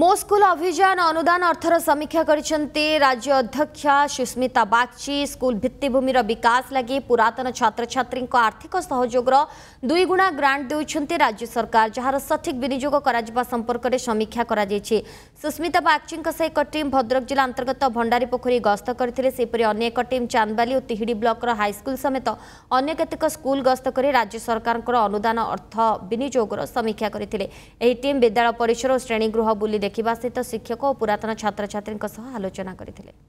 ମୋ ସ୍କୁଲ ଅଭିଯାନ ଅନୁଦାନ ଅର୍ଥର ସମୀକ୍ଷା କରିଛନ୍ତି ରାଜ୍ୟ ଅଧ୍ୟକ୍ଷା ସୁସ୍ମିତା ବାଗ୍ଚି ସ୍କୁଲ ଭିତ୍ତିଭୂମିର ବିକାଶ ଲାଗି ପୁରାତନ ଛାତ୍ରଛାତ୍ରୀଙ୍କ ଆର୍ଥିକ ସହଯୋଗର ଦୁଇଗୁଣା ଗ୍ରାଣ୍ଟ ଦେଉଛନ୍ତି ରାଜ୍ୟ ସରକାର ଯାହାର ସଠିକ୍ ବିନିଯୋଗ କରାଯିବା ସମ୍ପର୍କରେ ସମୀକ୍ଷା କରାଯାଇଛି ସୁସ୍ମିତା ବାଗ୍ଚିଙ୍କ ସହ ଏକ ଟିମ୍ ଭଦ୍ରକ ଜିଲ୍ଲା ଅନ୍ତର୍ଗତ ଭଣ୍ଡାରୀପୋଖରୀ ଗସ୍ତ କରିଥିଲେ ସେହିପରି ଅନ୍ୟ ଏକ ଟିମ୍ ଚାନ୍ଦବାଲି ଓ ତିହିଡ଼ି ବ୍ଲକର ହାଇସ୍କୁଲ ସମେତ ଅନ୍ୟ କେତେକ ସ୍କୁଲ ଗସ୍ତ କରି ରାଜ୍ୟ ସରକାରଙ୍କର ଅନୁଦାନ ଅର୍ଥ ବିନିଯୋଗର ସମୀକ୍ଷା କରିଥିଲେ ଏହି ଟିମ୍ ବିଦ୍ୟାଳୟ ପରିସର ଓ ଶ୍ରେଣୀଗୃହ ବୁଲି ଦେଖିବା ସହିତ ଶିକ୍ଷକ ଓ ପୁରାତନ ଛାତ୍ରଛାତ୍ରୀଙ୍କ ସହ ଆଲୋଚନା କରିଥିଲେ